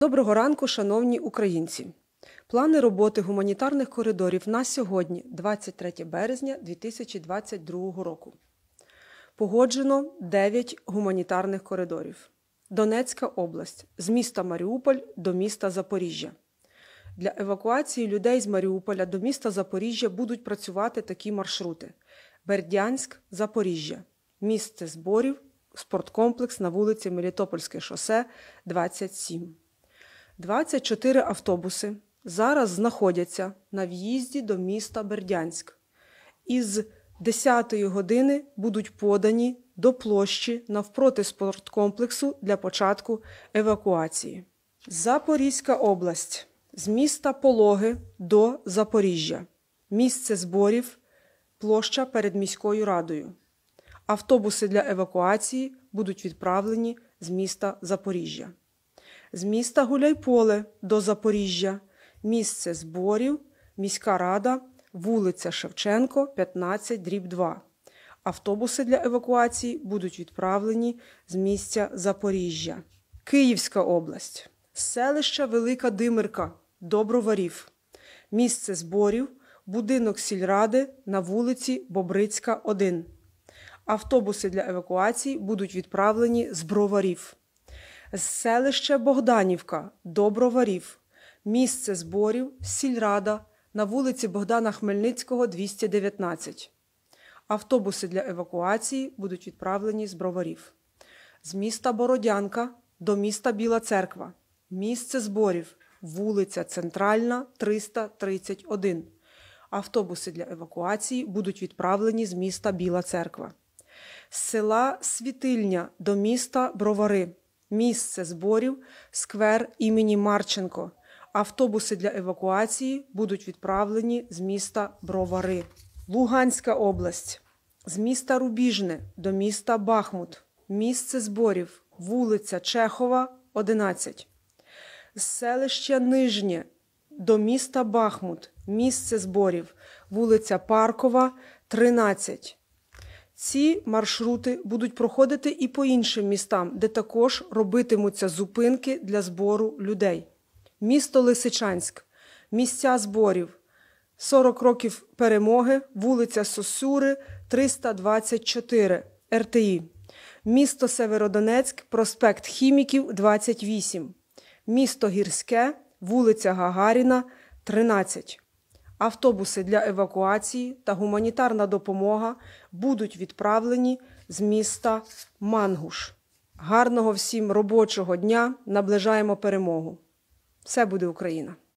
Доброго ранку, шановні українці. Плани роботи гуманітарних коридорів на сьогодні, 23 березня 2022 року. Погоджено 9 гуманітарних коридорів. Донецька область з міста Маріуполь до міста Запоріжжя. Для евакуації людей з Маріуполя до міста Запоріжжя будуть працювати такі маршрути: Бердянськ, Запоріжжя, місце зборів, спорткомплекс на вулиці Мелітопольське шосе 27. 24 автобуси зараз знаходяться на в'їзді до міста Бердянськ. Із 10-ї години будуть подані до площі навпроти спорткомплексу для початку евакуації. Запорізька область з міста Пологи до Запоріжжя. Місце зборів, площа перед міською радою. Автобуси для евакуації будуть відправлені з міста Запоріжжя з міста Гуляйполе до Запоріжжя, місце зборів, міська рада, вулиця Шевченко, 15, дріб 2. Автобуси для евакуації будуть відправлені з місця Запоріжжя. Київська область, селище Велика Димирка, Доброварів, місце зборів, будинок сільради на вулиці Бобрицька, 1. Автобуси для евакуації будуть відправлені з броварів. З селище Богданівка, Доброварів, місце зборів, сільрада на вулиці Богдана Хмельницького, 219. Автобуси для евакуації будуть відправлені з броварів. З міста Бородянка до міста Біла Церква, місце зборів, вулиця Центральна, 331. Автобуси для евакуації будуть відправлені з міста Біла Церква. З села Світильня до міста Бровари місце зборів, сквер імені Марченко. Автобуси для евакуації будуть відправлені з міста Бровари. Луганська область з міста Рубіжне до міста Бахмут. Місце зборів, вулиця Чехова, 11. З селища Нижнє до міста Бахмут. Місце зборів, вулиця Паркова, 13. Ці маршрути будуть проходити і по іншим містам, де також робитимуться зупинки для збору людей. Місто Лисичанськ, місця зборів, 40 років перемоги, вулиця Сосюри, 324 РТІ, місто Северодонецьк, проспект Хіміків, 28, місто Гірське, вулиця Гагаріна, 13 автобуси для евакуації та гуманітарна допомога будуть відправлені з міста Мангуш. Гарного всім робочого дня! Наближаємо перемогу! Все буде Україна!